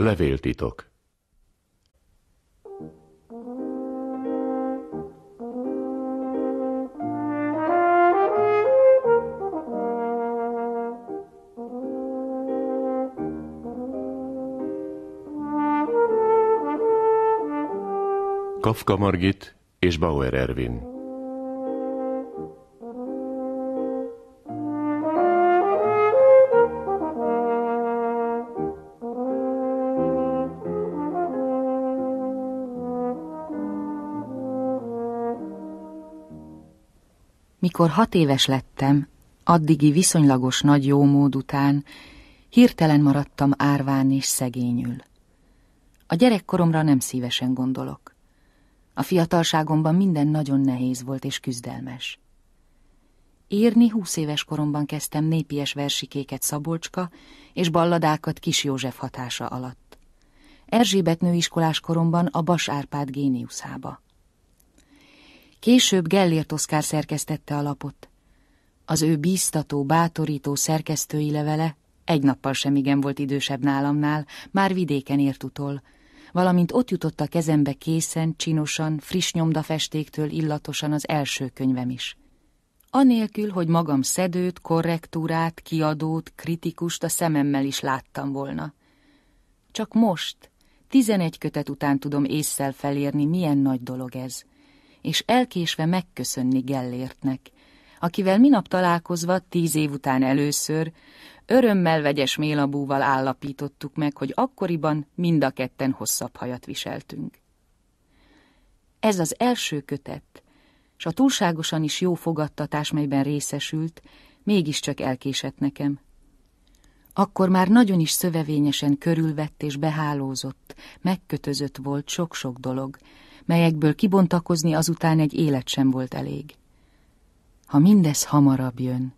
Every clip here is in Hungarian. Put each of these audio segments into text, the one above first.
Levéltitok Kafka Margit és Bauer Ervin Amikor hat éves lettem, addigi viszonylagos nagy jómód után, hirtelen maradtam árván és szegényül. A gyerekkoromra nem szívesen gondolok. A fiatalságomban minden nagyon nehéz volt és küzdelmes. Írni húsz éves koromban kezdtem népies versikéket Szabolcska és balladákat Kis József hatása alatt. Erzsébet nőiskolás koromban a Bas Árpád géniuszába. Később Gellért Oszkár szerkesztette a lapot. Az ő bíztató, bátorító szerkesztői levele egy nappal sem igen volt idősebb nálamnál, már vidéken ért utol, valamint ott jutott a kezembe készen, csinosan, friss nyomdafestéktől illatosan az első könyvem is. Anélkül, hogy magam szedőt, korrektúrát, kiadót, kritikust a szememmel is láttam volna. Csak most, tizenegy kötet után tudom észszel felérni, milyen nagy dolog ez – és elkésve megköszönni Gellértnek, akivel minap találkozva tíz év után először örömmel vegyes mélabúval állapítottuk meg, hogy akkoriban mind a ketten hosszabb hajat viseltünk. Ez az első kötet, s a túlságosan is jó fogadtatás, melyben részesült, mégiscsak elkésett nekem. Akkor már nagyon is szövevényesen körülvett és behálózott, megkötözött volt sok-sok dolog, melyekből kibontakozni azután egy élet sem volt elég. Ha mindez hamarabb jön.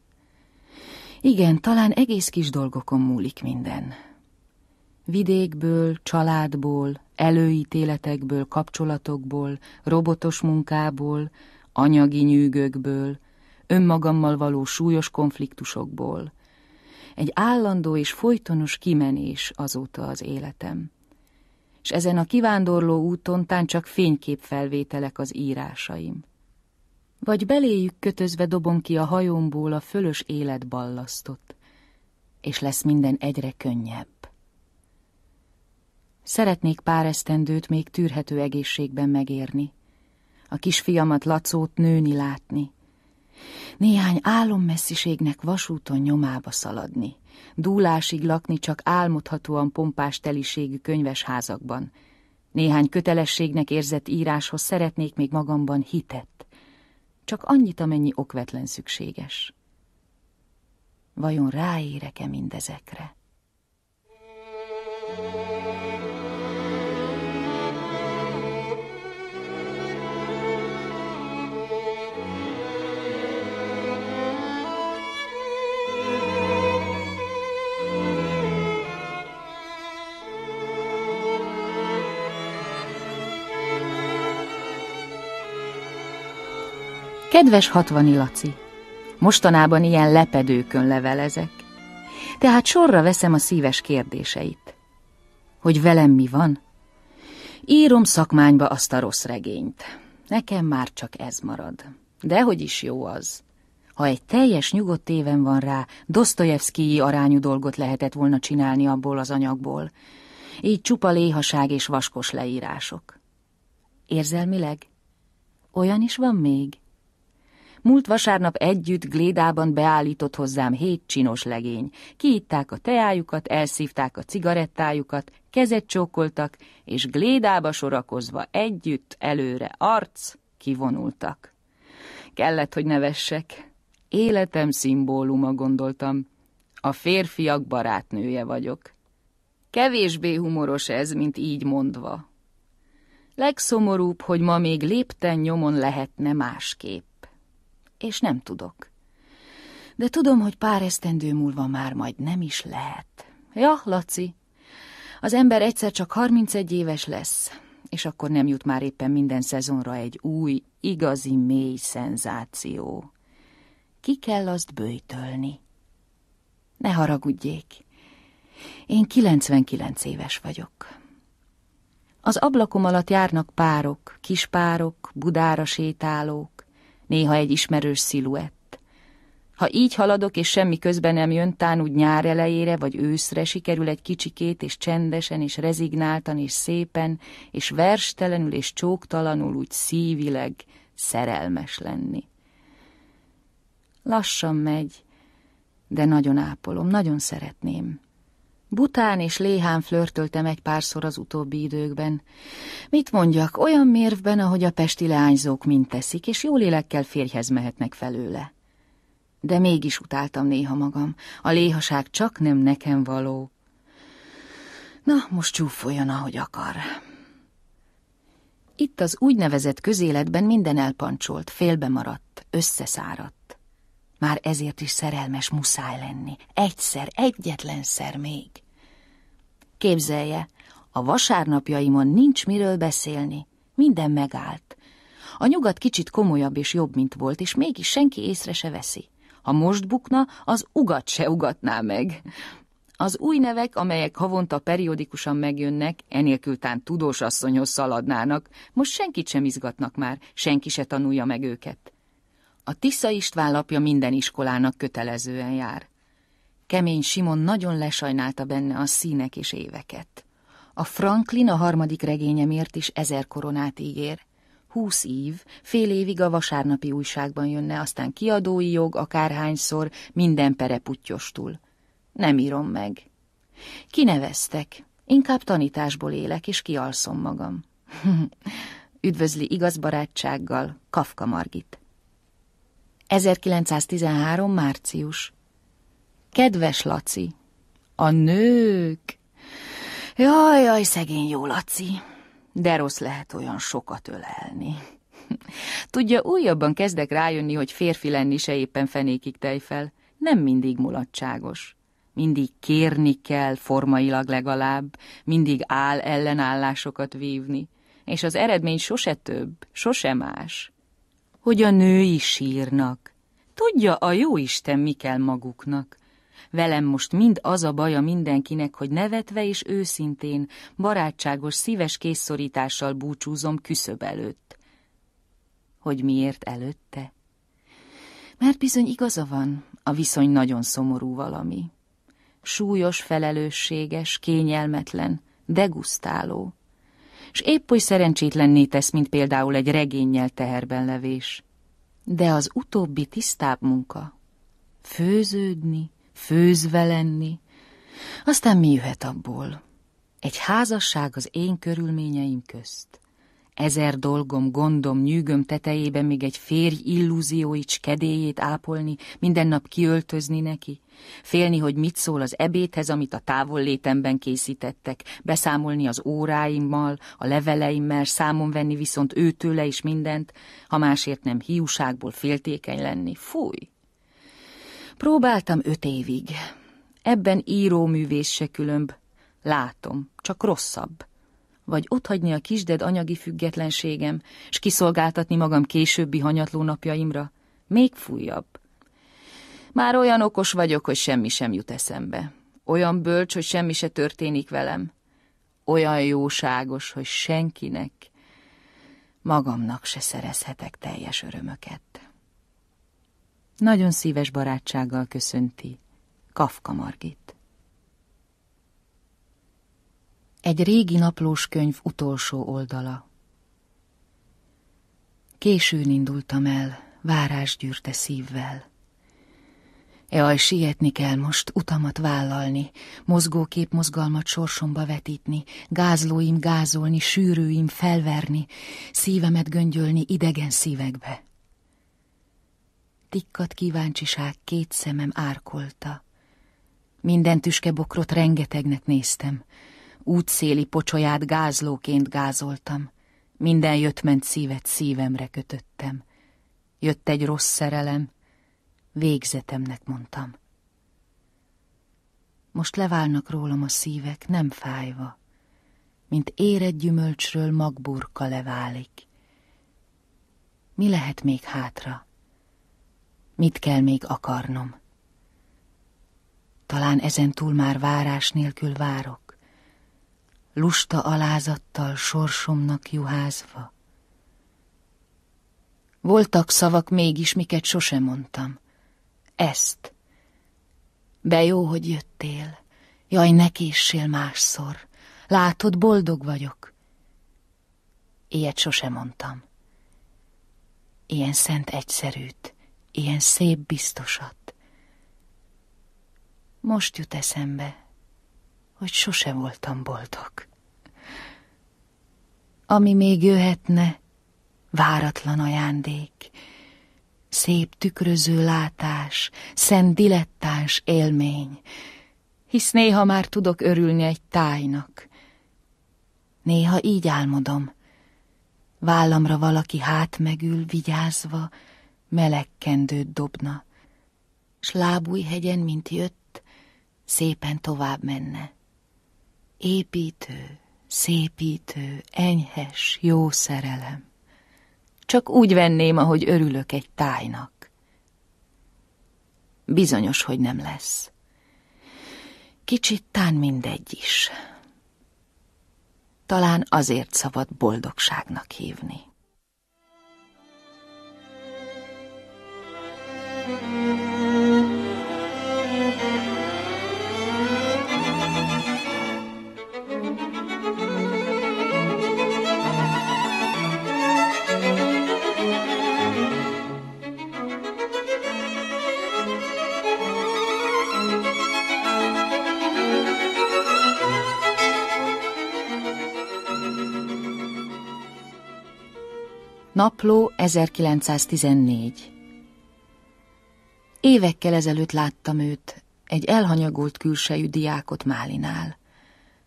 Igen, talán egész kis dolgokon múlik minden. Vidékből, családból, előítéletekből, kapcsolatokból, robotos munkából, anyagi nyűgökből, önmagammal való súlyos konfliktusokból. Egy állandó és folytonos kimenés azóta az életem és ezen a kivándorló úton tán csak fényképfelvételek az írásaim. Vagy beléjük kötözve dobom ki a hajomból a fölös élet ballasztot, és lesz minden egyre könnyebb. Szeretnék pár esztendőt még tűrhető egészségben megérni, a kisfiamat lacót nőni látni, néhány álommessziségnek vasúton nyomába szaladni, dúlásig lakni csak álmodhatóan pompás teliségű könyvesházakban. Néhány kötelességnek érzett íráshoz szeretnék még magamban hitet, csak annyit, amennyi okvetlen szükséges. Vajon ráérek-e mindezekre? Thank you. Kedves hatvani Laci, mostanában ilyen lepedőkön levelezek, tehát sorra veszem a szíves kérdéseit. Hogy velem mi van? Írom szakmányba azt a rossz regényt. Nekem már csak ez marad. De hogy is jó az. Ha egy teljes nyugodt éven van rá, Dostoyevskii arányú dolgot lehetett volna csinálni abból az anyagból. Így csupa léhaság és vaskos leírások. Érzelmileg? Olyan is van még? Múlt vasárnap együtt Glédában beállított hozzám hét csinos legény. Kiitták a teájukat, elszívták a cigarettájukat, kezet csókoltak, és Glédába sorakozva együtt, előre, arc, kivonultak. Kellett, hogy nevessek. Életem szimbóluma, gondoltam. A férfiak barátnője vagyok. Kevésbé humoros ez, mint így mondva. Legszomorúbb, hogy ma még lépten nyomon lehetne másképp és nem tudok. De tudom, hogy pár esztendő múlva már majd nem is lehet. Ja, Laci, az ember egyszer csak 31 éves lesz, és akkor nem jut már éppen minden szezonra egy új, igazi, mély szenzáció. Ki kell azt bőjtölni. Ne haragudjék. Én 99 éves vagyok. Az ablakom alatt járnak párok, kispárok, budára sétálók, néha egy ismerős sziluett. Ha így haladok, és semmi közben nem jön, tán úgy nyár elejére vagy őszre sikerül egy kicsikét, és csendesen, és rezignáltan, és szépen, és verstelenül, és csóktalanul úgy szívileg szerelmes lenni. Lassan megy, de nagyon ápolom, nagyon szeretném. Bután és léhán flörtöltem egy párszor az utóbbi időkben. Mit mondjak, olyan mérvben, ahogy a pesti leányzók mind teszik, és jó lélekkel férjhez mehetnek felőle. De mégis utáltam néha magam. A léhaság csak nem nekem való. Na, most csúfoljon, ahogy akar. Itt az úgynevezett közéletben minden elpancsolt, félbe maradt, összeszáradt. Már ezért is szerelmes muszáj lenni. Egyszer, egyetlenszer még. Képzelje, a vasárnapjaimon nincs miről beszélni. Minden megállt. A nyugat kicsit komolyabb és jobb, mint volt, és mégis senki észre se veszi. Ha most bukna, az ugat se ugatná meg. Az új nevek, amelyek havonta periódikusan megjönnek, enélkül tán tudós asszonyhoz szaladnának, most senkit sem izgatnak már, senki se tanulja meg őket. A Tisza István lapja minden iskolának kötelezően jár. Kemény Simon nagyon lesajnálta benne a színek és éveket. A Franklin a harmadik regényemért is ezer koronát ígér. Húsz év, fél évig a vasárnapi újságban jönne, aztán kiadói jog akárhányszor, minden pere putyostul. Nem írom meg. Kineveztek. Inkább tanításból élek, és kialszom magam. Üdvözli igaz barátsággal Kafka Margit. 1913. március Kedves Laci, a nők... Jaj, jaj, szegény jó Laci, de rossz lehet olyan sokat ölelni. Tudja, újabban kezdek rájönni, hogy férfi lenni se éppen fenékig tejfel. Nem mindig mulatságos. Mindig kérni kell, formailag legalább, mindig áll ellenállásokat vívni. És az eredmény sose több, sose más. Hogy a női sírnak. Tudja a jó Isten, mi kell maguknak. Velem most mind az a baja mindenkinek, hogy nevetve és őszintén, barátságos, szíves készszorítással búcsúzom küszöb előtt. Hogy miért előtte? Mert bizony igaza van, a viszony nagyon szomorú valami. Súlyos, felelősséges, kényelmetlen, degusztáló. És épp oly szerencsétlenné tesz, mint például egy regénnyel teherben levés. De az utóbbi tisztább munka. Főződni, főzve lenni. Aztán mi jöhet abból? Egy házasság az én körülményeim közt. Ezer dolgom, gondom, nyűgöm tetejében még egy férj illúzióics kedélyét ápolni, minden nap kiöltözni neki, félni, hogy mit szól az ebédhez, amit a távol létemben készítettek, beszámolni az óráimmal, a leveleimmel, számon venni viszont őtőle is mindent, ha másért nem hiúságból féltékeny lenni, fúj! Próbáltam öt évig. Ebben íróművész se különb. Látom, csak rosszabb. Vagy otthagyni a kisded anyagi függetlenségem, s kiszolgáltatni magam későbbi hanyatló napjaimra, még fújabb. Már olyan okos vagyok, hogy semmi sem jut eszembe. Olyan bölcs, hogy semmi se történik velem. Olyan jóságos, hogy senkinek, magamnak se szerezhetek teljes örömöket. Nagyon szíves barátsággal köszönti Kafka Margit. Egy régi naplóskönyv utolsó oldala. Későn indultam el, várás gyűrte szívvel. Jaj, sietni kell most, utamat vállalni, mozgókép mozgalmat sorsomba vetítni, gázlóim gázolni, sűrűim felverni, szívemet göngyölni idegen szívekbe. Tikkat kíváncsiság két szemem árkolta. Minden tüskebokrot rengetegnek néztem. Útszéli pocsolyát gázlóként gázoltam. Minden jöttment szívet szívemre kötöttem. Jött egy rossz szerelem, végzetemnek mondtam. Most leválnak rólam a szívek, nem fájva, mint éred gyümölcsről magburka leválik. Mi lehet még hátra? Mit kell még akarnom? Talán ezen túl már várás nélkül várok, lusta alázattal sorsomnak juházva. Voltak szavak mégis, miket sosem mondtam. Ezt. Be jó, hogy jöttél. Jaj, ne késsél másszor. Látod, boldog vagyok. Ilyet sosem mondtam. Ilyen szent egyszerűt ilyen szép biztosat. Most jut eszembe, hogy sose voltam boldog. Ami még jöhetne, váratlan ajándék, szép tükröző látás, szent dilettáns élmény, hisz néha már tudok örülni egy tájnak. Néha így álmodom, vállamra valaki hát megül, vigyázva, melegkendőt dobna, s hegyen, mint jött, szépen tovább menne. Építő, szépítő, enyhes, jó szerelem. Csak úgy venném, ahogy örülök egy tájnak. Bizonyos, hogy nem lesz. Kicsit tán mindegy is. Talán azért szabad boldogságnak hívni. Napló 1914 Évekkel ezelőtt láttam őt, egy elhanyagolt külsejű diákot Málinál.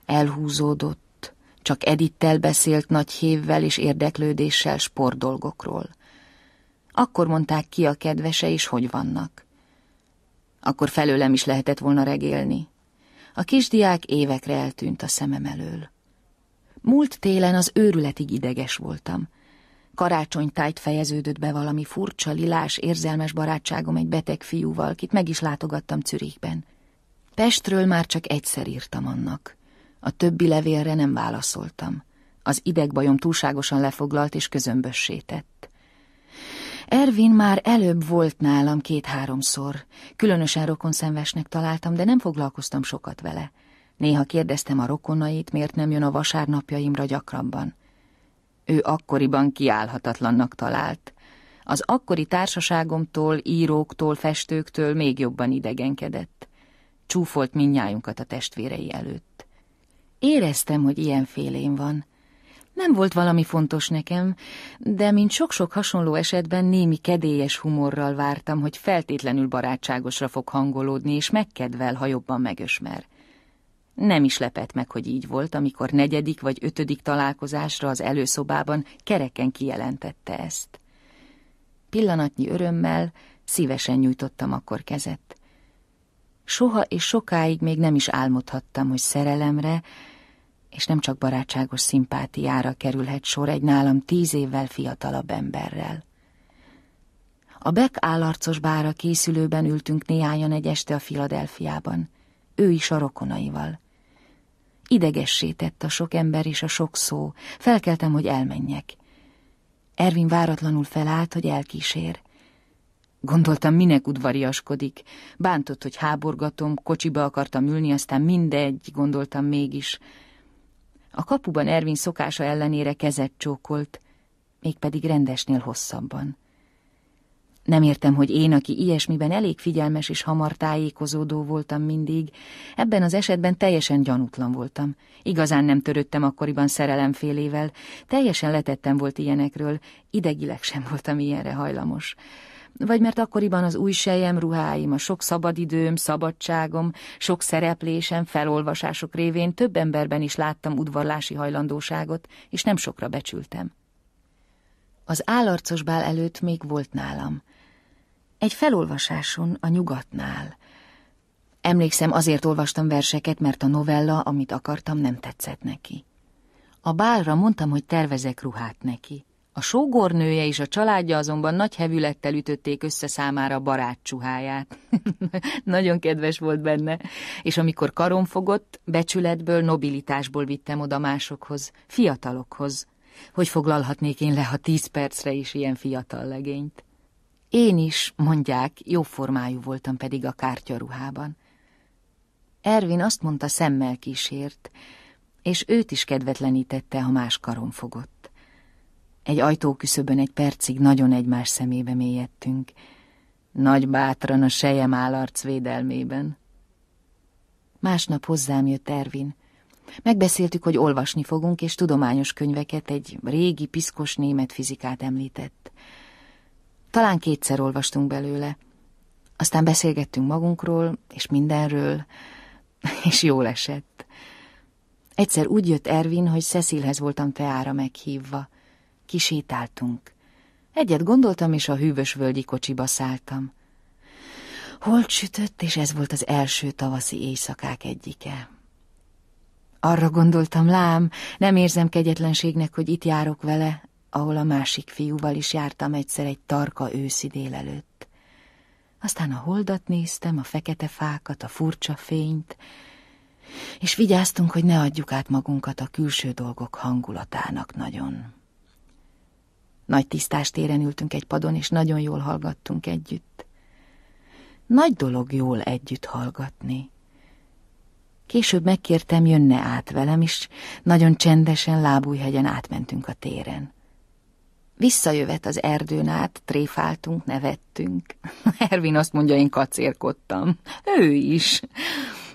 Elhúzódott, csak Edittel beszélt nagy hévvel és érdeklődéssel spordolgokról. Akkor mondták ki a kedvese és hogy vannak. Akkor felőlem is lehetett volna regélni. A kisdiák évekre eltűnt a szemem elől. Múlt télen az őrületig ideges voltam. Karácsonytájt fejeződött be valami furcsa, lilás, érzelmes barátságom egy beteg fiúval, kit meg is látogattam Czürikben. Pestről már csak egyszer írtam annak. A többi levélre nem válaszoltam. Az idegbajom túlságosan lefoglalt és közömbössé tett. Ervin már előbb volt nálam két-háromszor. Különösen rokonszenvesnek találtam, de nem foglalkoztam sokat vele. Néha kérdeztem a rokonait, miért nem jön a vasárnapjaimra gyakrabban ő akkoriban kiállhatatlannak talált. Az akkori társaságomtól, íróktól, festőktől még jobban idegenkedett. Csúfolt minnyájunkat a testvérei előtt. Éreztem, hogy ilyen félén van. Nem volt valami fontos nekem, de mint sok-sok hasonló esetben némi kedélyes humorral vártam, hogy feltétlenül barátságosra fog hangolódni, és megkedvel, ha jobban megösmer. Nem is lepett meg, hogy így volt, amikor negyedik vagy ötödik találkozásra az előszobában kereken kijelentette ezt. Pillanatnyi örömmel szívesen nyújtottam akkor kezet. Soha és sokáig még nem is álmodhattam, hogy szerelemre, és nem csak barátságos szimpátiára kerülhet sor egy nálam tíz évvel fiatalabb emberrel. A Beck állarcos bára készülőben ültünk néhányan egy este a Filadelfiában, ő is a rokonaival. Idegessé tett a sok ember és a sok szó. Felkeltem, hogy elmenjek. Ervin váratlanul felállt, hogy elkísér. Gondoltam, minek udvariaskodik. Bántott, hogy háborgatom, kocsiba akartam ülni, aztán mindegy, gondoltam mégis. A kapuban Ervin szokása ellenére kezet csókolt, mégpedig rendesnél hosszabban. Nem értem, hogy én, aki ilyesmiben elég figyelmes és hamar tájékozódó voltam mindig, ebben az esetben teljesen gyanútlan voltam. Igazán nem törődtem akkoriban szerelemfélével, teljesen letettem volt ilyenekről, idegileg sem voltam ilyenre hajlamos. Vagy mert akkoriban az új sejem, ruháim, a sok szabadidőm, szabadságom, sok szereplésem, felolvasások révén több emberben is láttam udvarlási hajlandóságot, és nem sokra becsültem. Az állarcos bál előtt még volt nálam egy felolvasáson a nyugatnál. Emlékszem, azért olvastam verseket, mert a novella, amit akartam, nem tetszett neki. A bálra mondtam, hogy tervezek ruhát neki. A sógornője és a családja azonban nagy hevülettel ütötték össze számára a barátcsuháját. Nagyon kedves volt benne, és amikor karom fogott, becsületből, nobilitásból vittem oda másokhoz, fiatalokhoz. Hogy foglalhatnék én le, ha tíz percre is ilyen fiatal legényt? Én is, mondják, jóformájú voltam pedig a kártyaruhában. Ervin azt mondta, szemmel kísért, és őt is kedvetlenítette, ha más karon fogott. Egy ajtóküszöbön egy percig nagyon egymás szemébe mélyedtünk, nagy bátran a sejem arc védelmében. Másnap hozzám jött Ervin. Megbeszéltük, hogy olvasni fogunk, és tudományos könyveket egy régi, piszkos német fizikát említett – talán kétszer olvastunk belőle. Aztán beszélgettünk magunkról, és mindenről, és jól esett. Egyszer úgy jött Ervin, hogy Cecilhez voltam teára meghívva. Kisétáltunk. Egyet gondoltam, és a hűvös völgyi kocsiba szálltam. Holt sütött, és ez volt az első tavaszi éjszakák egyike. Arra gondoltam, lám, nem érzem kegyetlenségnek, hogy itt járok vele, ahol a másik fiúval is jártam egyszer egy tarka őszi délelőtt. Aztán a holdat néztem, a fekete fákat, a furcsa fényt, és vigyáztunk, hogy ne adjuk át magunkat a külső dolgok hangulatának nagyon. Nagy téren ültünk egy padon, és nagyon jól hallgattunk együtt. Nagy dolog jól együtt hallgatni. Később megkértem, jönne át velem, és nagyon csendesen lábújhegyen átmentünk a téren. Visszajövet az erdőn át, tréfáltunk, nevettünk. Ervin azt mondja, én kacérkodtam. Ő is.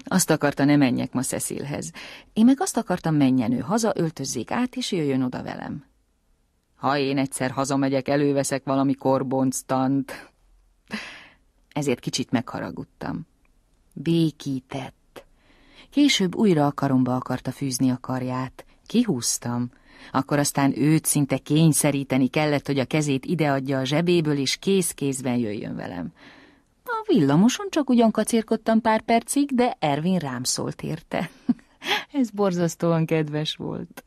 Azt akarta, ne menjek ma Cecilhez. Én meg azt akartam, menjen ő haza, öltözzék át, és jöjjön oda velem. Ha én egyszer hazamegyek, előveszek valami korbonctant. Ezért kicsit megharagudtam. Békített. Később újra a karomba akarta fűzni a karját. Kihúztam. Akkor aztán őt szinte kényszeríteni kellett, hogy a kezét ideadja a zsebéből, és kéz-kézben jöjjön velem. A villamoson csak ugyan kacérkodtam pár percig, de Ervin rám szólt érte. Ez borzasztóan kedves volt.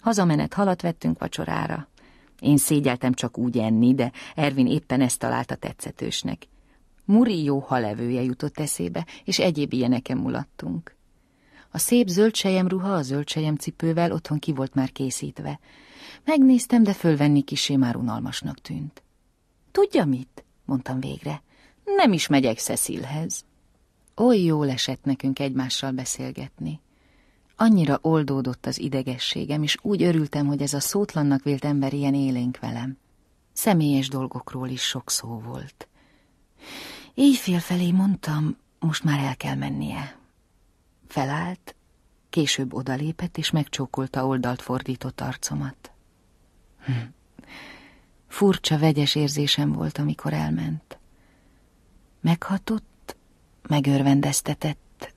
Hazamenet halat vettünk vacsorára. Én szégyeltem csak úgy enni, de Ervin éppen ezt találta tetszetősnek. Muri jó halevője jutott eszébe, és egyéb ilyeneken mulattunk. A szép zöldsejem ruha a zöldsejem cipővel otthon ki volt már készítve. Megnéztem, de fölvenni kisé már unalmasnak tűnt. Tudja mit? mondtam végre. Nem is megyek Cecilhez. Oly jó esett nekünk egymással beszélgetni. Annyira oldódott az idegességem, és úgy örültem, hogy ez a szótlannak vélt ember ilyen élénk velem. Személyes dolgokról is sok szó volt. Éjfél felé mondtam, most már el kell mennie. Felállt, később odalépett, és megcsókolta oldalt fordított arcomat. Hm. Furcsa, vegyes érzésem volt, amikor elment. Meghatott, megörvendeztetett,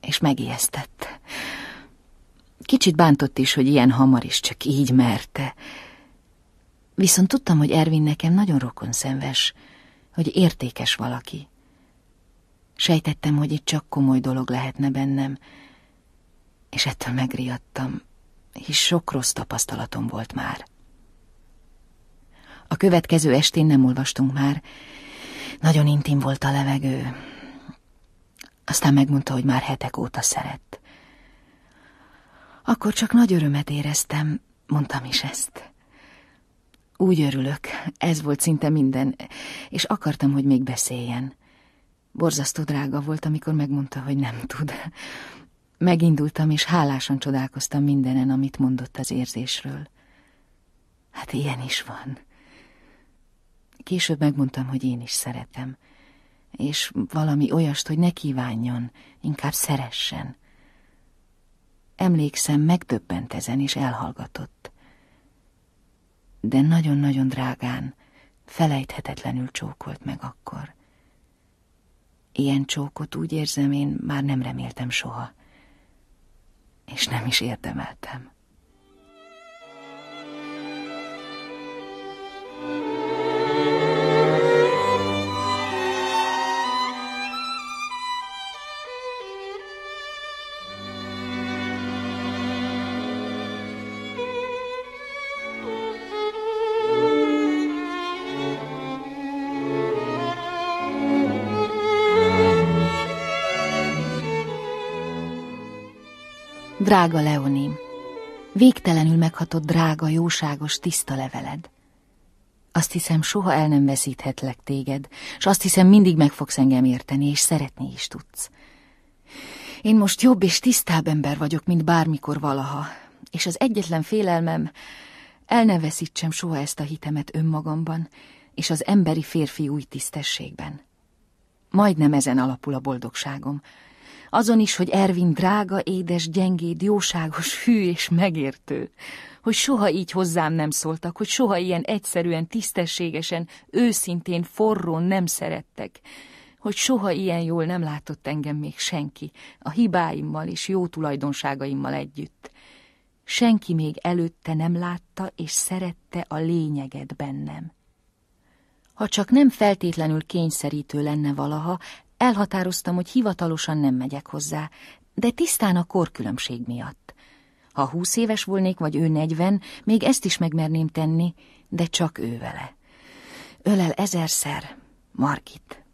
és megijesztett. Kicsit bántott is, hogy ilyen hamar is csak így merte. Viszont tudtam, hogy Ervin nekem nagyon rokon szenves, hogy értékes valaki. Sejtettem, hogy itt csak komoly dolog lehetne bennem, és ettől megriadtam, hisz sok rossz tapasztalatom volt már. A következő estén nem olvastunk már, nagyon intim volt a levegő. Aztán megmondta, hogy már hetek óta szeret. Akkor csak nagy örömet éreztem, mondtam is ezt. Úgy örülök, ez volt szinte minden, és akartam, hogy még beszéljen. Borzasztó drága volt, amikor megmondta, hogy nem tud. Megindultam, és hálásan csodálkoztam mindenen, amit mondott az érzésről. Hát ilyen is van. Később megmondtam, hogy én is szeretem, és valami olyast, hogy ne kívánjon, inkább szeressen. Emlékszem, megdöbbent ezen, és elhallgatott. De nagyon-nagyon drágán, felejthetetlenül csókolt meg akkor. Ilyen csókot úgy érzem, én már nem reméltem soha. És nem is érdemeltem. thank you Drága Leonim, végtelenül meghatott drága, jóságos, tiszta leveled. Azt hiszem, soha el nem veszíthetlek téged, és azt hiszem, mindig meg fogsz engem érteni, és szeretni is tudsz. Én most jobb és tisztább ember vagyok, mint bármikor valaha, és az egyetlen félelmem, el ne veszítsem soha ezt a hitemet önmagamban, és az emberi férfi új tisztességben. Majdnem ezen alapul a boldogságom, azon is, hogy Ervin drága, édes, gyengéd, jóságos, hű és megértő. Hogy soha így hozzám nem szóltak, hogy soha ilyen egyszerűen, tisztességesen, őszintén, forrón nem szerettek. Hogy soha ilyen jól nem látott engem még senki, a hibáimmal és jó tulajdonságaimmal együtt. Senki még előtte nem látta és szerette a lényeget bennem. Ha csak nem feltétlenül kényszerítő lenne valaha, Elhatároztam, hogy hivatalosan nem megyek hozzá, de tisztán a korkülönbség miatt. Ha húsz éves volnék, vagy ő negyven, még ezt is megmerném tenni, de csak ő vele. Ölel ezerszer, Margit.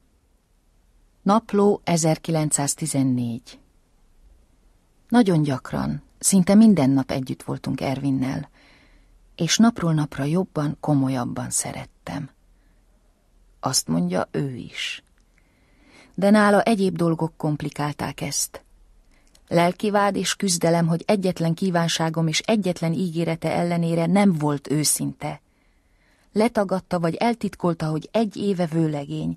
Napló 1914 Nagyon gyakran, szinte minden nap együtt voltunk Ervinnel, és napról napra jobban, komolyabban szerettem. Azt mondja ő is de nála egyéb dolgok komplikálták ezt. Lelkivád és küzdelem, hogy egyetlen kívánságom és egyetlen ígérete ellenére nem volt őszinte. Letagadta vagy eltitkolta, hogy egy éve vőlegény,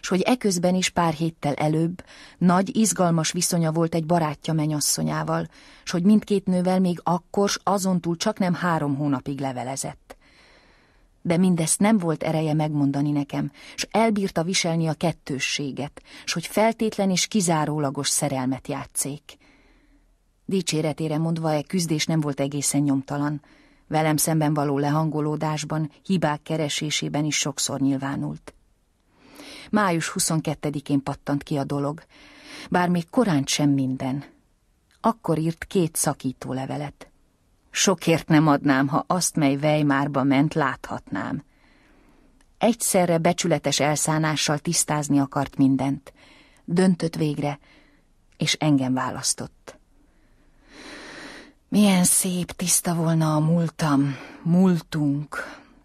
s hogy eközben is pár héttel előbb nagy, izgalmas viszonya volt egy barátja menyasszonyával, s hogy mindkét nővel még akkor s azon túl csak nem három hónapig levelezett de mindezt nem volt ereje megmondani nekem, s elbírta viselni a kettősséget, s hogy feltétlen és kizárólagos szerelmet játszék. Dicséretére mondva e küzdés nem volt egészen nyomtalan, velem szemben való lehangolódásban, hibák keresésében is sokszor nyilvánult. Május 22-én pattant ki a dolog, bár még korán sem minden. Akkor írt két szakító levelet. Sokért nem adnám, ha azt, mely Weimárba ment, láthatnám. Egyszerre becsületes elszánással tisztázni akart mindent. Döntött végre, és engem választott. Milyen szép tiszta volna a múltam, múltunk,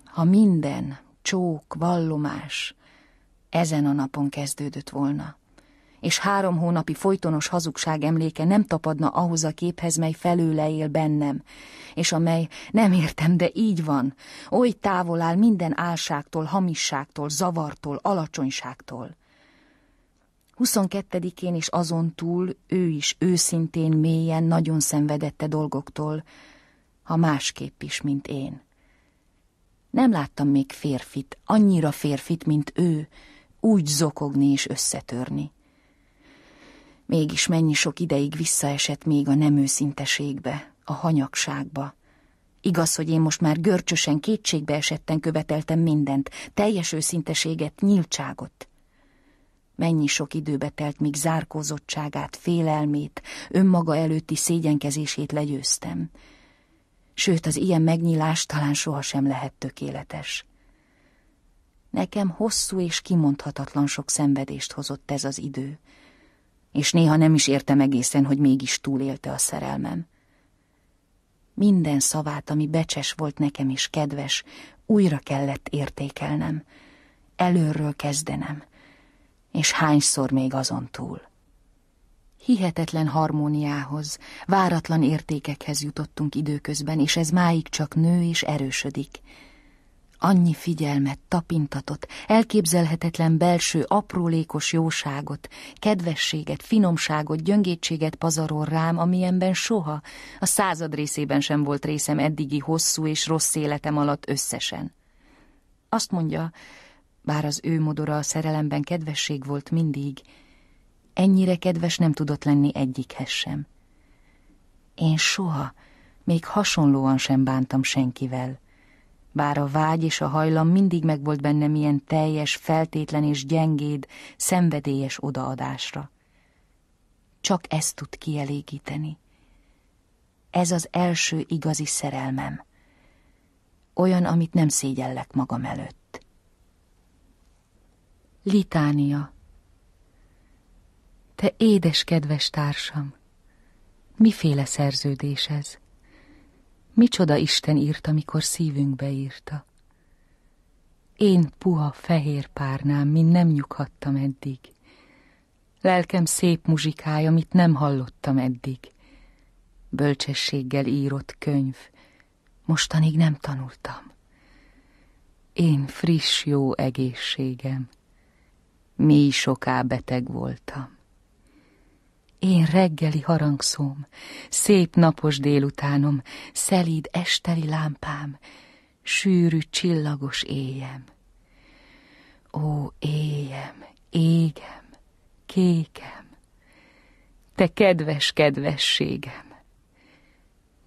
ha minden, csók, vallomás ezen a napon kezdődött volna és három hónapi folytonos hazugság emléke nem tapadna ahhoz a képhez, mely felőle él bennem, és amely, nem értem, de így van, oly távol áll minden álságtól, hamisságtól, zavartól, alacsonyságtól. 22-én és azon túl ő is őszintén, mélyen, nagyon szenvedette dolgoktól, ha másképp is, mint én. Nem láttam még férfit, annyira férfit, mint ő, úgy zokogni és összetörni. Mégis mennyi sok ideig visszaesett még a nem őszinteségbe, a hanyagságba. Igaz, hogy én most már görcsösen kétségbe esetten követeltem mindent, teljes őszinteséget, nyíltságot. Mennyi sok időbe telt, míg zárkózottságát, félelmét, önmaga előtti szégyenkezését legyőztem. Sőt, az ilyen megnyilás talán sohasem lehet tökéletes. Nekem hosszú és kimondhatatlan sok szenvedést hozott ez az idő, és néha nem is értem egészen, hogy mégis túlélte a szerelmem. Minden szavát, ami becses volt nekem és kedves, újra kellett értékelnem, előről kezdenem, és hányszor még azon túl. Hihetetlen harmóniához, váratlan értékekhez jutottunk időközben, és ez máig csak nő és erősödik, annyi figyelmet, tapintatot, elképzelhetetlen belső aprólékos jóságot, kedvességet, finomságot, gyöngétséget pazarol rám, amilyenben soha, a század részében sem volt részem eddigi hosszú és rossz életem alatt összesen. Azt mondja, bár az ő modora a szerelemben kedvesség volt mindig, ennyire kedves nem tudott lenni egyikhez sem. Én soha, még hasonlóan sem bántam senkivel, bár a vágy és a hajlam mindig megvolt bennem ilyen teljes, feltétlen és gyengéd, szenvedélyes odaadásra. Csak ezt tud kielégíteni. Ez az első igazi szerelmem. Olyan, amit nem szégyellek magam előtt. Litánia Te édes kedves társam, miféle szerződés ez? Micsoda Isten írt, amikor szívünkbe írta. Én puha fehér párnám, min nem nyughattam eddig. Lelkem szép muzsikája, amit nem hallottam eddig. Bölcsességgel írott könyv, mostanig nem tanultam. Én friss jó egészségem, mély soká beteg voltam. Én reggeli harangszóm, szép napos délutánom, szelíd esteli lámpám, sűrű csillagos éjem. Ó, éjem, égem, kékem, te kedves kedvességem,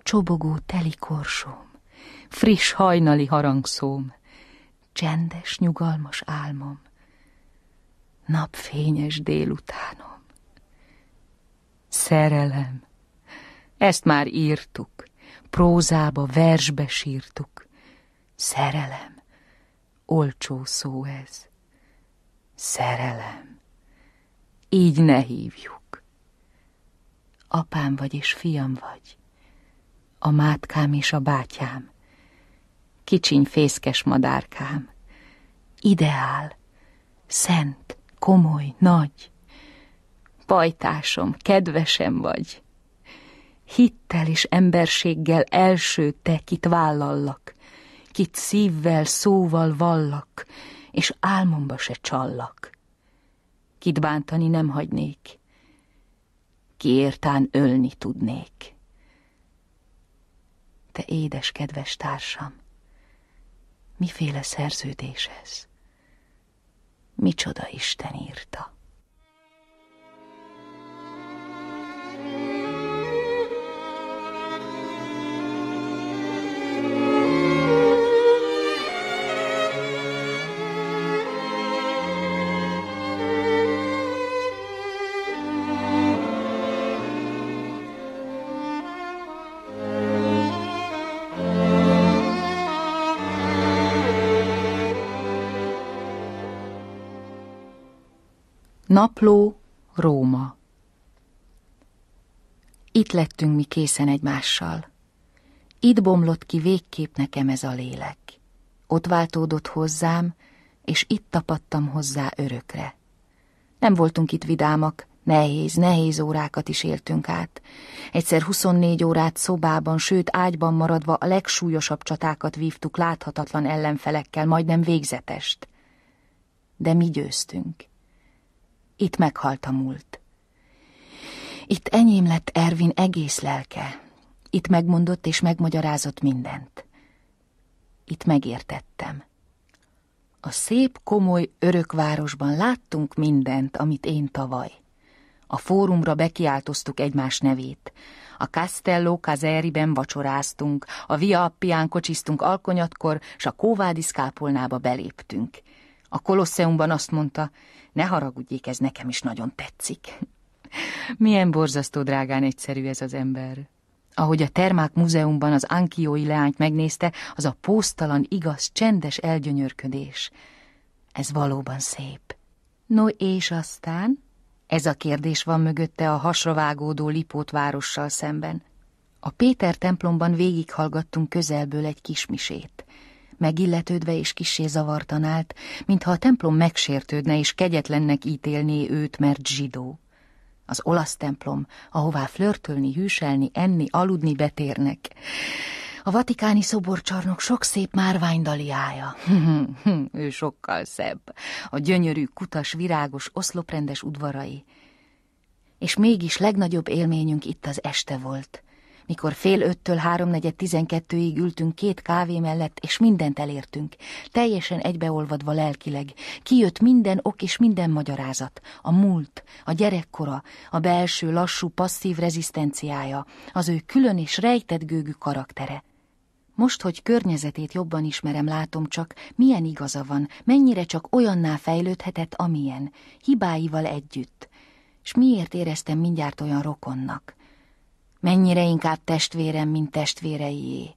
csobogó teli korsóm, friss hajnali harangszóm, csendes, nyugalmas álmom, napfényes délutánom. Szerelem. Ezt már írtuk, prózába, versbe sírtuk. Szerelem. Olcsó szó ez. Szerelem. Így ne hívjuk. Apám vagy és fiam vagy. A mátkám és a bátyám. Kicsiny fészkes madárkám. Ideál. Szent, komoly, nagy pajtásom, kedvesem vagy. Hittel és emberséggel első te, kit vállallak, kit szívvel, szóval vallak, és álmomba se csallak. Kit bántani nem hagynék, kiértán ölni tudnék. Te édes kedves társam, miféle szerződés ez? Micsoda Isten írta? Napló, Róma Itt lettünk mi készen egymással. Itt bomlott ki végképp nekem ez a lélek. Ott váltódott hozzám, és itt tapadtam hozzá örökre. Nem voltunk itt vidámak, nehéz, nehéz órákat is éltünk át. Egyszer 24 órát szobában, sőt ágyban maradva a legsúlyosabb csatákat vívtuk láthatatlan ellenfelekkel, majdnem végzetest. De mi győztünk. Itt meghalt a múlt. Itt enyém lett Ervin egész lelke. Itt megmondott és megmagyarázott mindent. Itt megértettem. A szép, komoly, örökvárosban láttunk mindent, amit én tavaly. A fórumra bekiáltoztuk egymás nevét. A Castello Caseriben vacsoráztunk, a Via Appián kocsisztunk alkonyatkor, s a Kóvádi Szkápolnába beléptünk – a kolosseumban azt mondta, ne haragudjék, ez nekem is nagyon tetszik. Milyen borzasztó drágán egyszerű ez az ember. Ahogy a Termák Múzeumban az Ankiói leányt megnézte, az a pósztalan, igaz, csendes elgyönyörködés. Ez valóban szép. No és aztán? Ez a kérdés van mögötte a hasravágódó Lipót várossal szemben. A Péter templomban végighallgattunk közelből egy kismisét megilletődve és kissé zavartan állt, mintha a templom megsértődne és kegyetlennek ítélné őt, mert zsidó. Az olasz templom, ahová flörtölni, hűselni, enni, aludni betérnek. A vatikáni szoborcsarnok sok szép daliája. ő sokkal szebb. A gyönyörű, kutas, virágos, oszloprendes udvarai. És mégis legnagyobb élményünk itt az este volt mikor fél öttől háromnegyed tizenkettőig ültünk két kávé mellett, és mindent elértünk, teljesen egybeolvadva lelkileg. Kijött minden ok és minden magyarázat, a múlt, a gyerekkora, a belső lassú passzív rezisztenciája, az ő külön és rejtett gőgű karaktere. Most, hogy környezetét jobban ismerem, látom csak, milyen igaza van, mennyire csak olyanná fejlődhetett, amilyen, hibáival együtt. És miért éreztem mindjárt olyan rokonnak? mennyire inkább testvérem, mint testvéreié,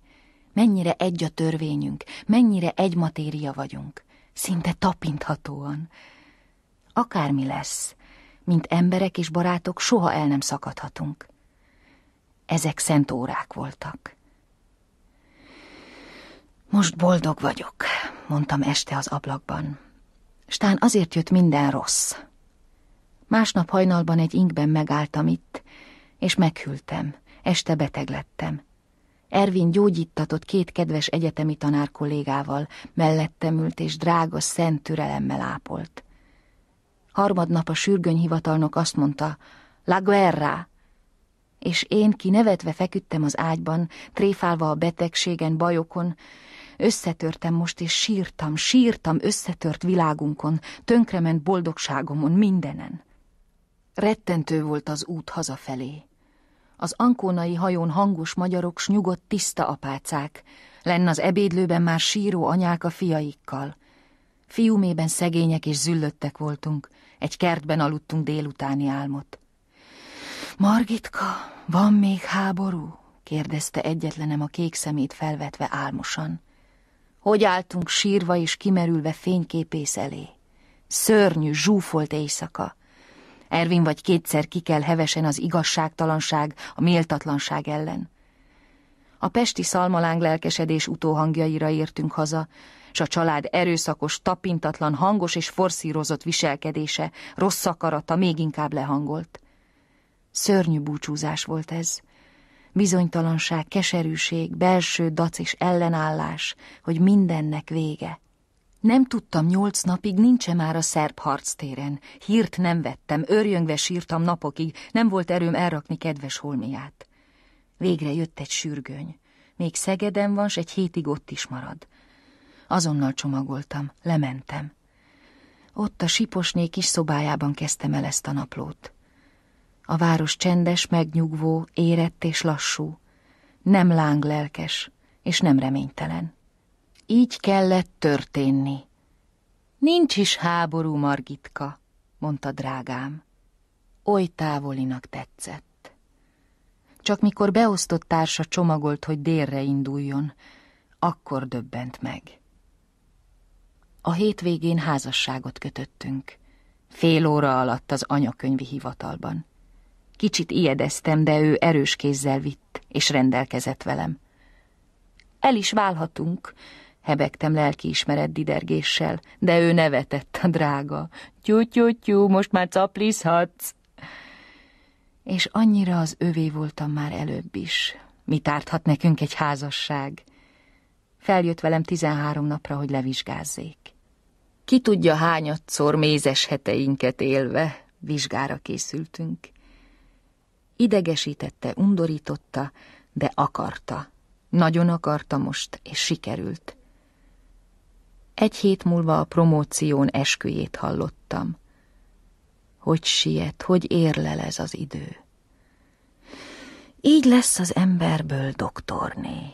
mennyire egy a törvényünk, mennyire egy matéria vagyunk, szinte tapinthatóan. Akármi lesz, mint emberek és barátok soha el nem szakadhatunk. Ezek szent órák voltak. Most boldog vagyok, mondtam este az ablakban. Stán azért jött minden rossz. Másnap hajnalban egy inkben megálltam itt, és meghültem, este beteg lettem. Ervin gyógyítatott két kedves egyetemi tanár kollégával, mellettem ült és drága, szent türelemmel ápolt. Harmadnap a sürgönyhivatalnok azt mondta, La guerra! És én ki nevetve feküdtem az ágyban, tréfálva a betegségen, bajokon, összetörtem most, és sírtam, sírtam összetört világunkon, tönkrement boldogságomon, mindenen. Rettentő volt az út hazafelé az ankónai hajón hangos magyarok s nyugodt tiszta apácák, lenn az ebédlőben már síró anyák a fiaikkal. Fiumében szegények és züllöttek voltunk, egy kertben aludtunk délutáni álmot. Margitka, van még háború? kérdezte egyetlenem a kék szemét felvetve álmosan. Hogy álltunk sírva és kimerülve fényképész elé? Szörnyű, zsúfolt éjszaka. Ervin vagy kétszer kikel hevesen az igazságtalanság, a méltatlanság ellen. A pesti szalmaláng lelkesedés utóhangjaira értünk haza, s a család erőszakos, tapintatlan, hangos és forszírozott viselkedése, rossz akarata még inkább lehangolt. Szörnyű búcsúzás volt ez. Bizonytalanság, keserűség, belső dac és ellenállás, hogy mindennek vége. Nem tudtam nyolc napig, nincse már a szerb harctéren. Hírt nem vettem, örjöngve sírtam napokig, nem volt erőm elrakni kedves holmiát. Végre jött egy sürgőny. Még Szegeden van, s egy hétig ott is marad. Azonnal csomagoltam, lementem. Ott a siposné kis szobájában kezdtem el ezt a naplót. A város csendes, megnyugvó, érett és lassú. Nem lelkes, és nem reménytelen. Így kellett történni. Nincs is háború, Margitka, mondta drágám. Oly távolinak tetszett. Csak mikor beosztott társa csomagolt, hogy délre induljon, akkor döbbent meg. A hétvégén házasságot kötöttünk. Fél óra alatt az anyakönyvi hivatalban. Kicsit ijedeztem, de ő erős kézzel vitt, és rendelkezett velem. El is válhatunk, Hebegtem lelkiismeret didergéssel, de ő nevetett a drága. Tyú-tyú-tyú, most már caplizhatsz! És annyira az övé voltam már előbb is. mi tárthat nekünk egy házasság? Feljött velem tizenhárom napra, hogy levizsgázzék. Ki tudja hányadszor mézes heteinket élve, vizsgára készültünk. Idegesítette, undorította, de akarta. Nagyon akarta most, és sikerült. Egy hét múlva a promóción esküjét hallottam. Hogy siet, hogy érlel ez az idő. Így lesz az emberből doktorné.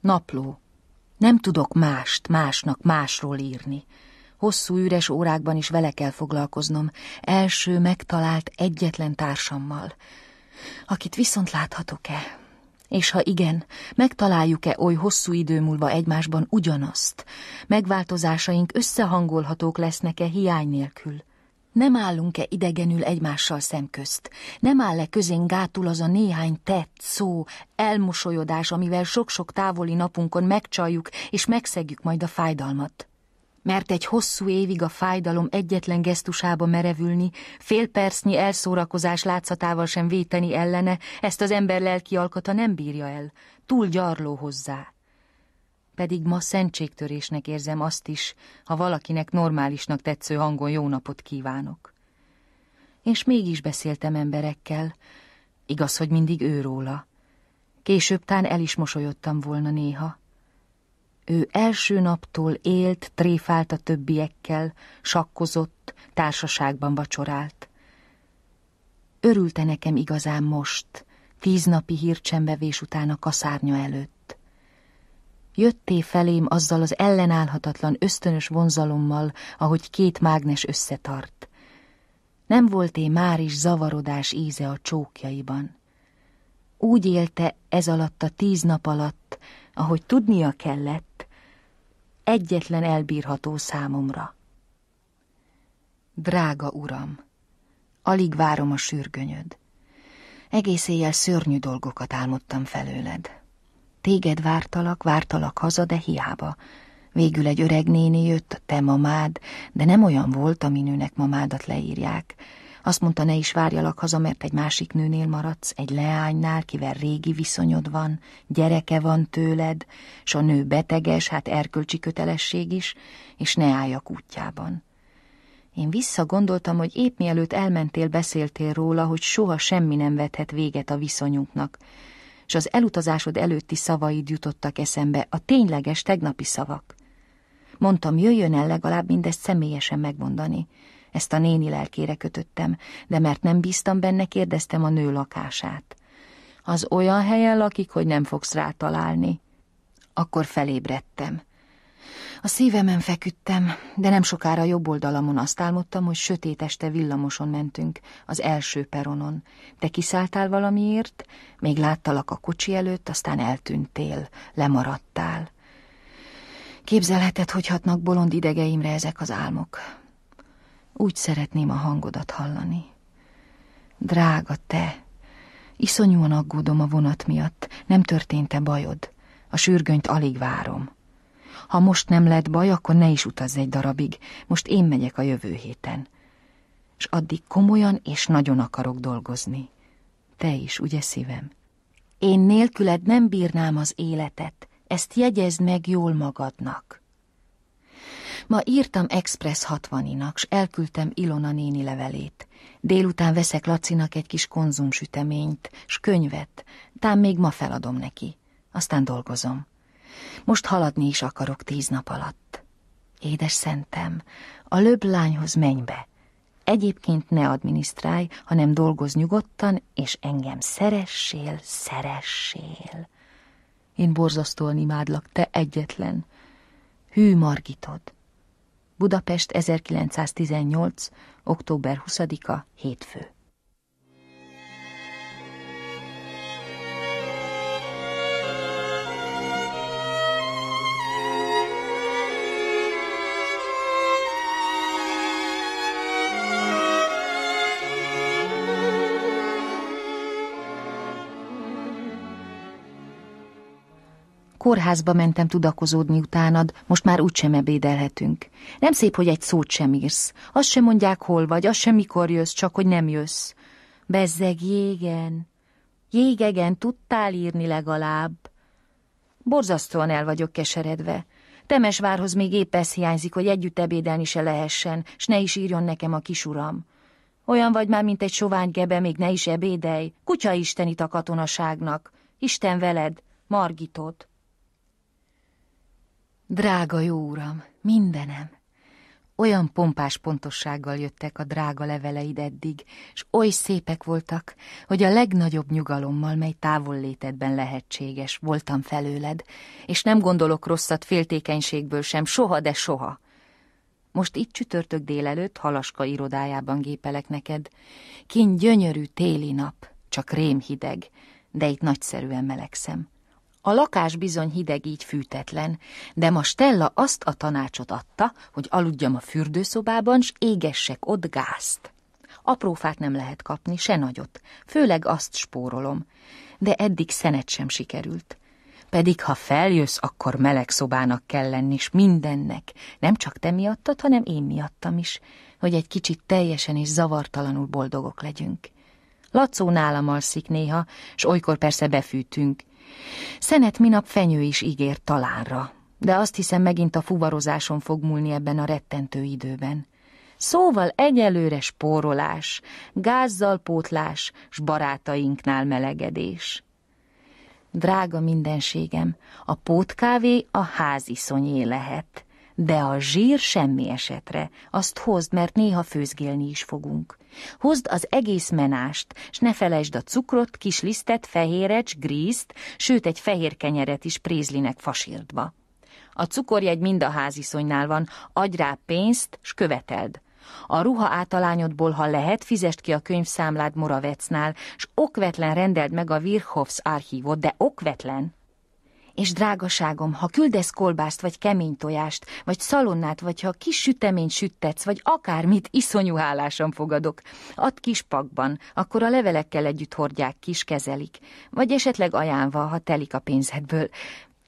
Napló. Nem tudok mást, másnak másról írni. Hosszú üres órákban is vele kell foglalkoznom, első megtalált egyetlen társammal, akit viszont láthatok-e. És ha igen, megtaláljuk-e oly hosszú idő múlva egymásban ugyanazt? Megváltozásaink összehangolhatók lesznek-e hiány nélkül? Nem állunk-e idegenül egymással szemközt? Nem áll-e közén gátul az a néhány tett, szó, elmosolyodás, amivel sok-sok távoli napunkon megcsaljuk és megszegjük majd a fájdalmat? mert egy hosszú évig a fájdalom egyetlen gesztusába merevülni, fél percnyi elszórakozás látszatával sem véteni ellene, ezt az ember lelki alkata nem bírja el, túl gyarló hozzá. Pedig ma szentségtörésnek érzem azt is, ha valakinek normálisnak tetsző hangon jó napot kívánok. És mégis beszéltem emberekkel, igaz, hogy mindig ő róla. Később tán el is mosolyodtam volna néha, ő első naptól élt, tréfált a többiekkel, sakkozott, társaságban vacsorált. Örülte nekem igazán most, tíz napi hírcsembevés után a kaszárnya előtt. Jötté felém azzal az ellenállhatatlan ösztönös vonzalommal, ahogy két mágnes összetart. Nem volt én már is zavarodás íze a csókjaiban. Úgy élte ez alatt a tíz nap alatt, ahogy tudnia kellett, egyetlen elbírható számomra. Drága uram, alig várom a sürgönyöd. Egész éjjel szörnyű dolgokat álmodtam felőled. Téged vártalak, vártalak haza, de hiába. Végül egy öreg néni jött, te mamád, de nem olyan volt, aminőnek mamádat leírják. Azt mondta, ne is várjalak haza, mert egy másik nőnél maradsz, egy leánynál, kivel régi viszonyod van, gyereke van tőled, s a nő beteges, hát erkölcsi kötelesség is, és ne álljak útjában. Én visszagondoltam, hogy épp mielőtt elmentél, beszéltél róla, hogy soha semmi nem vethet véget a viszonyunknak, és az elutazásod előtti szavaid jutottak eszembe, a tényleges tegnapi szavak. Mondtam, jöjjön el legalább mindezt személyesen megmondani, ezt a néni lelkére kötöttem, de mert nem bíztam benne, kérdeztem a nő lakását. Az olyan helyen lakik, hogy nem fogsz rá találni. Akkor felébredtem. A szívemen feküdtem, de nem sokára jobb oldalamon azt álmodtam, hogy sötét este villamoson mentünk, az első peronon. Te kiszálltál valamiért, még láttalak a kocsi előtt, aztán eltűntél, lemaradtál. Képzelheted, hogy hatnak bolond idegeimre ezek az álmok. Úgy szeretném a hangodat hallani. Drága te! Iszonyúan aggódom a vonat miatt. Nem történt-e bajod? A sürgönyt alig várom. Ha most nem lett baj, akkor ne is utazz egy darabig. Most én megyek a jövő héten. És addig komolyan és nagyon akarok dolgozni. Te is, ugye szívem? Én nélküled nem bírnám az életet. Ezt jegyezd meg jól magadnak. Ma írtam Express 60-inak, s elküldtem Ilona néni levelét. Délután veszek Lacinak egy kis konzumsüteményt, s könyvet, tám még ma feladom neki. Aztán dolgozom. Most haladni is akarok tíz nap alatt. Édes szentem, a löbb lányhoz menj be. Egyébként ne adminisztrálj, hanem dolgoz nyugodtan, és engem szeressél, szeressél. Én borzasztóan imádlak, te egyetlen. Hű Margitod! Budapest 1918. október 20-a, hétfő. Kórházba mentem tudakozódni utánad, most már úgysem ebédelhetünk. Nem szép, hogy egy szót sem írsz. Azt sem mondják, hol vagy, azt sem mikor jössz, csak hogy nem jössz. Bezzeg jégen. Jégegen tudtál írni legalább. Borzasztóan el vagyok keseredve. Temesvárhoz még épp ez hiányzik, hogy együtt ebédelni se lehessen, s ne is írjon nekem a kisuram. Olyan vagy már, mint egy sovány gebe, még ne is ebédelj. Kutya istenit a katonaságnak. Isten veled, Margitot. Drága jó uram, mindenem! Olyan pompás pontossággal jöttek a drága leveleid eddig, s oly szépek voltak, hogy a legnagyobb nyugalommal, mely távollétedben lehetséges, voltam felőled, és nem gondolok rosszat féltékenységből sem, soha, de soha. Most itt csütörtök délelőtt halaska irodájában gépelek neked. Kint gyönyörű téli nap, csak rémhideg, de itt nagyszerűen melegszem. A lakás bizony hideg így fűtetlen, de ma Stella azt a tanácsot adta, hogy aludjam a fürdőszobában, s égessek ott gázt. Aprófát nem lehet kapni, se nagyot, főleg azt spórolom, de eddig szenet sem sikerült. Pedig ha feljössz, akkor meleg szobának kell lenni, és mindennek, nem csak te miattad, hanem én miattam is, hogy egy kicsit teljesen és zavartalanul boldogok legyünk. Lacó nálam alszik néha, s olykor persze befűtünk, Szenet minap fenyő is ígér talánra, de azt hiszem megint a fuvarozáson fog múlni ebben a rettentő időben. Szóval egyelőre spórolás, gázzal pótlás, s barátainknál melegedés. Drága mindenségem, a pótkávé a háziszonyé lehet, de a zsír semmi esetre, azt hozd, mert néha főzgélni is fogunk. Hozd az egész menást, s ne felejtsd a cukrot, kis lisztet, fehérecs, grízt, sőt egy fehér kenyeret is prézlinek fasírtba. A cukorjegy mind a háziszonynál van, adj rá pénzt, s követeld. A ruha általányodból, ha lehet, fizest ki a könyvszámlád Moravecnál, s okvetlen rendeld meg a Virchhoffs archívot, de okvetlen – és drágaságom, ha küldesz kolbászt, vagy kemény tojást, vagy szalonnát, vagy ha kis süteményt süttetsz, vagy akármit, iszonyú hálásan fogadok. Add kis pakban, akkor a levelekkel együtt hordják, kis kezelik. Vagy esetleg ajánlva, ha telik a pénzedből.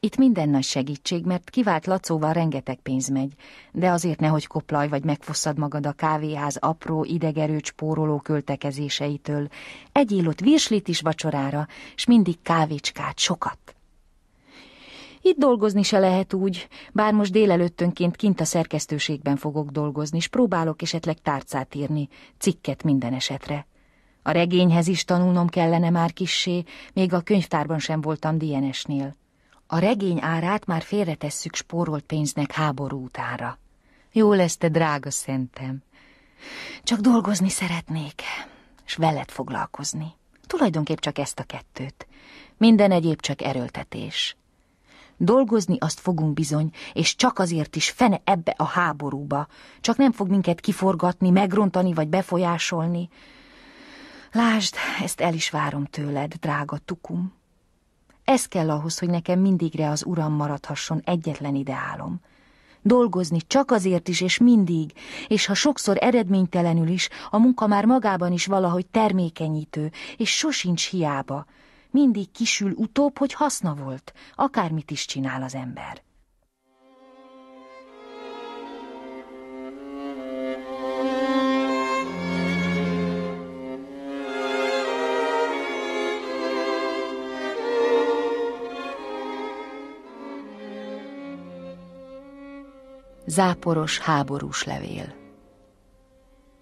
Itt minden nagy segítség, mert kivált lacóval rengeteg pénz megy, de azért nehogy koplaj vagy megfosszad magad a kávéház apró, idegerőt spóroló költekezéseitől. Egy ílott virslit is vacsorára, s mindig kávécskát sokat. Itt dolgozni se lehet úgy, bár most délelőttönként kint a szerkesztőségben fogok dolgozni, és próbálok esetleg tárcát írni, cikket minden esetre. A regényhez is tanulnom kellene már kissé, még a könyvtárban sem voltam DNS-nél. A regény árát már félretesszük spórolt pénznek háború utára. Jó lesz te, drága szentem. Csak dolgozni szeretnék, és veled foglalkozni. Tulajdonképp csak ezt a kettőt. Minden egyéb csak erőltetés. Dolgozni azt fogunk bizony, és csak azért is fene ebbe a háborúba. Csak nem fog minket kiforgatni, megrontani vagy befolyásolni. Lásd, ezt el is várom tőled, drága tukum. Ez kell ahhoz, hogy nekem mindigre az uram maradhasson egyetlen ideálom. Dolgozni csak azért is, és mindig, és ha sokszor eredménytelenül is, a munka már magában is valahogy termékenyítő, és sosincs hiába, mindig kisül utóbb, hogy haszna volt, akármit is csinál az ember. Záporos háborús levél.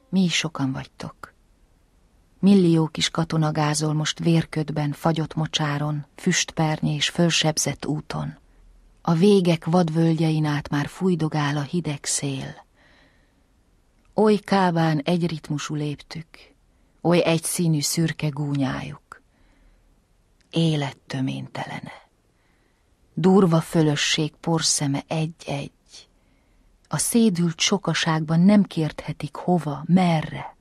Mi is sokan vagytok. Millió kis katona gázol most vérködben, fagyott mocsáron, füstpernyé és fölsebzett úton. A végek vadvölgyein át már fújdogál a hideg szél. Oly kábán egy ritmusú léptük, oly egyszínű szürke gúnyájuk. Élet töménytelene. Durva fölösség porszeme egy-egy. A szédült sokaságban nem kérthetik hova, merre.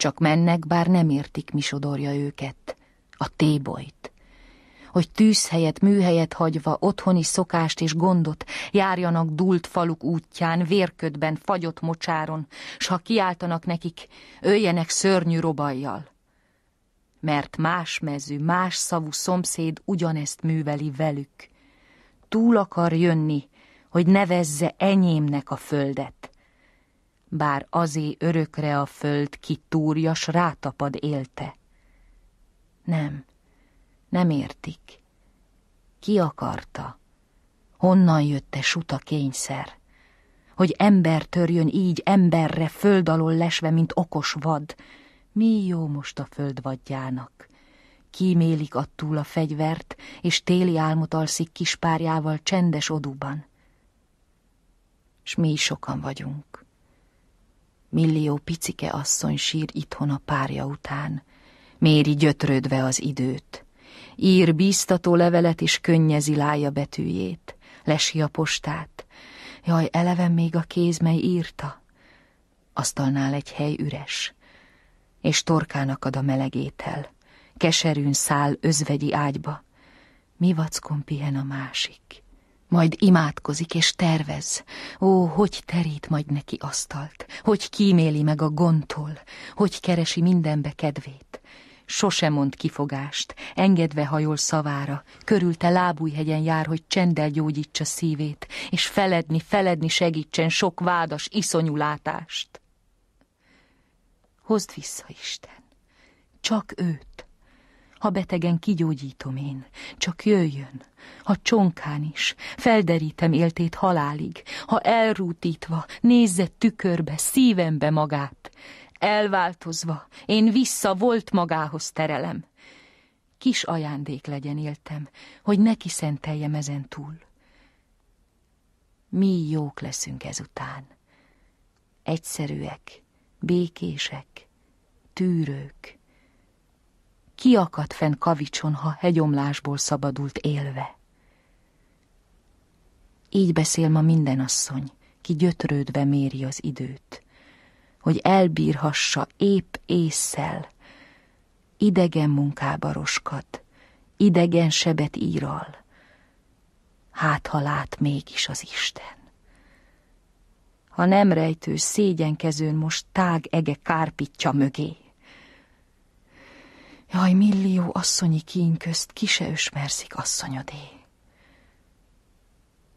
Csak mennek, bár nem értik, mi sodorja őket. A tébolyt. Hogy tűzhelyet, műhelyet hagyva, otthoni szokást és gondot járjanak dult faluk útján, vérködben, fagyott mocsáron, s ha kiáltanak nekik, öljenek szörnyű robajjal mert más mezű, más szavú szomszéd ugyanezt műveli velük. Túl akar jönni, hogy nevezze enyémnek a földet bár azé örökre a föld kitúrjas rátapad élte. Nem, nem értik. Ki akarta? Honnan jött-e suta kényszer? Hogy ember törjön így emberre, föld alól lesve, mint okos vad. Mi jó most a föld vadjának? Kímélik attól a fegyvert, és téli álmot alszik kispárjával csendes oduban. S mi sokan vagyunk Millió picike asszony sír itthon a párja után, méri gyötrődve az időt. Ír bíztató levelet is könnyezi lája betűjét, lesi a postát. Jaj, eleven még a kéz, mely írta. Asztalnál egy hely üres, és torkának ad a meleg étel. Keserűn száll özvegyi ágyba, mi vackon pihen a másik. Majd imádkozik és tervez. Ó, hogy terít majd neki asztalt, hogy kíméli meg a gondtól, hogy keresi mindenbe kedvét. Sosem mond kifogást, engedve hajol szavára, körülte lábújhegyen jár, hogy csendel gyógyítsa szívét, és feledni, feledni segítsen sok vádas, iszonyú látást. Hozd vissza, Isten, csak őt ha betegen kigyógyítom én, csak jöjjön, ha csonkán is, felderítem éltét halálig, ha elrútítva, nézze tükörbe, szívembe magát, elváltozva, én vissza volt magához terelem. Kis ajándék legyen éltem, hogy neki szenteljem ezen túl. Mi jók leszünk ezután. Egyszerűek, békések, tűrők, kiakadt fenn kavicson, ha hegyomlásból szabadult élve. Így beszél ma minden asszony, ki gyötrődve méri az időt, hogy elbírhassa épp ésszel, idegen munkába roskat, idegen sebet íral, hát ha lát mégis az Isten. Ha nem rejtő szégyenkezőn most tág ege kárpítja mögé, Jaj, millió asszonyi kíny közt ki se ösmerszik asszonyodé.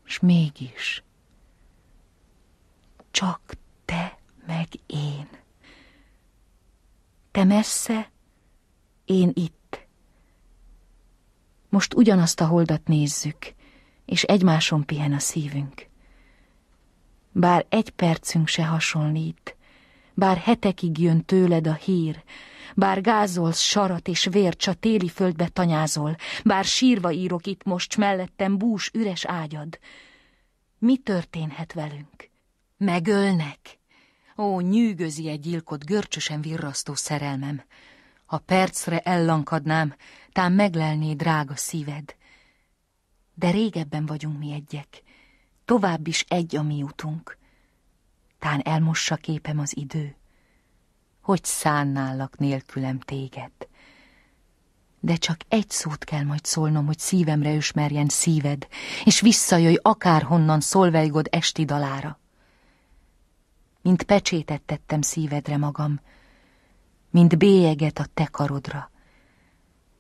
S mégis, csak te meg én. Te messze, én itt. Most ugyanazt a holdat nézzük, és egymáson pihen a szívünk. Bár egy percünk se hasonlít, bár hetekig jön tőled a hír, bár gázolsz sarat és vércs a téli földbe tanyázol, bár sírva írok itt most mellettem bús üres ágyad. Mi történhet velünk? Megölnek? Ó, nyűgözi egy gyilkot görcsösen virrasztó szerelmem. Ha percre ellankadnám, tám meglelné drága szíved. De régebben vagyunk mi egyek, tovább is egy a mi utunk. Tán elmossa képem az idő hogy szánnállak nélkülem téged. De csak egy szót kell majd szólnom, hogy szívemre ösmerjen szíved, és visszajöjj akárhonnan szolvejgod esti dalára. Mint pecsétet tettem szívedre magam, mint bélyeget a te karodra,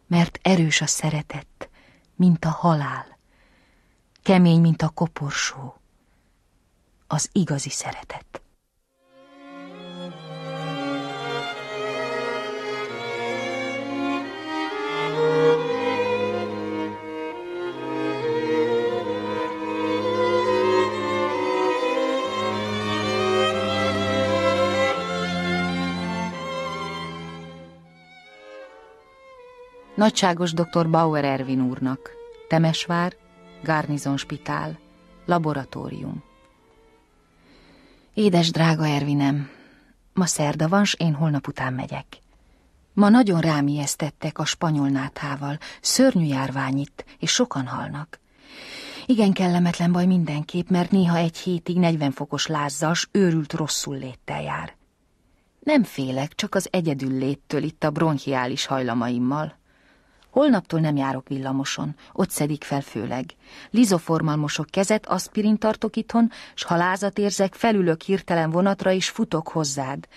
mert erős a szeretet, mint a halál, kemény, mint a koporsó, az igazi szeretet. Nagyságos dr. Bauer Ervin úrnak, Temesvár, Garnizon Spitál, Laboratórium. Édes drága Ervinem, ma szerda van, s én holnap után megyek. Ma nagyon rámijesztettek a spanyol náthával, szörnyű járvány itt, és sokan halnak. Igen kellemetlen baj mindenképp, mert néha egy hétig 40 fokos lázzas, őrült rosszul léttel jár. Nem félek, csak az egyedül léttől itt a bronchiális hajlamaimmal. Holnaptól nem járok villamoson, ott szedik fel főleg. Lizoformalmosok kezet, aspirin tartok itthon, s ha lázat érzek, felülök hirtelen vonatra, és futok hozzád.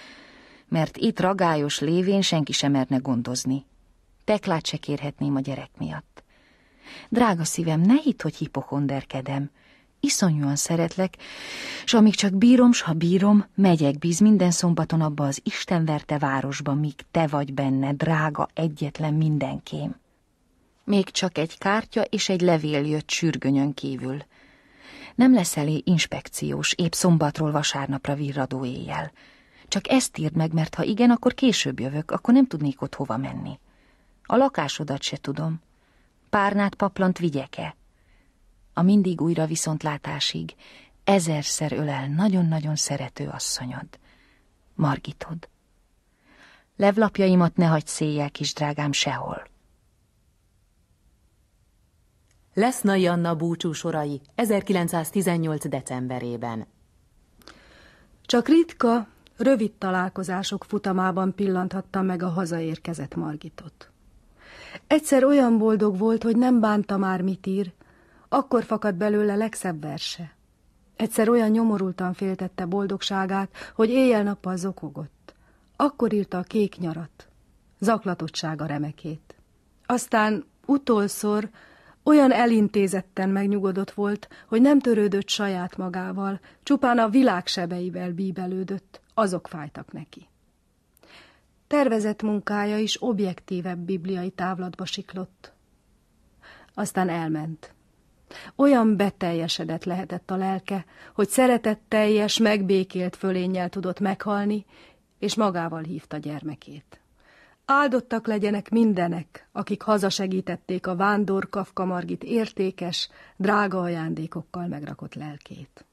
Mert itt ragályos lévén senki sem merne gondozni. Teklát se kérhetném a gyerek miatt. Drága szívem, ne hitt, hogy hipokonderkedem. Iszonyúan szeretlek, s amíg csak bírom, s ha bírom, megyek bíz minden szombaton abba az Isten verte városba, míg te vagy benne, drága, egyetlen mindenkém. Még csak egy kártya és egy levél jött sürgönyön kívül. Nem leszelé inspekciós, épp szombatról vasárnapra virradó éjjel. Csak ezt írd meg, mert ha igen, akkor később jövök, akkor nem tudnék ott hova menni. A lakásodat se tudom. Párnát paplant vigyek-e? A mindig újra viszontlátásig ezerszer ölel nagyon-nagyon szerető asszonyod. Margitod. Levlapjaimat ne hagyd széjjel, kis drágám, sehol. Lesz nagy Anna búcsú sorai 1918. decemberében. Csak ritka, rövid találkozások futamában pillanthatta meg a hazaérkezett Margitot. Egyszer olyan boldog volt, hogy nem bánta már, mit ír, akkor fakadt belőle legszebb verse. Egyszer olyan nyomorultan féltette boldogságát, hogy éjjel-nappal zokogott. Akkor írta a kék nyarat, zaklatottsága remekét. Aztán utolszor olyan elintézetten megnyugodott volt, hogy nem törődött saját magával, csupán a világ sebeivel bíbelődött, azok fájtak neki. Tervezett munkája is objektívebb bibliai távlatba siklott. Aztán elment. Olyan beteljesedett lehetett a lelke, hogy szeretetteljes, megbékélt fölénnyel tudott meghalni, és magával hívta gyermekét. Áldottak legyenek mindenek, akik hazasegítették a vándor Kafka Margit értékes, drága ajándékokkal megrakott lelkét.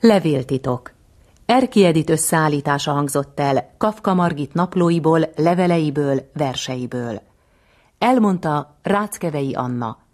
Levéltitok. Erki Edith összeállítása hangzott el Kafka Margit naplóiból, leveleiből, verseiből. Elmondta Ráckevei Anna,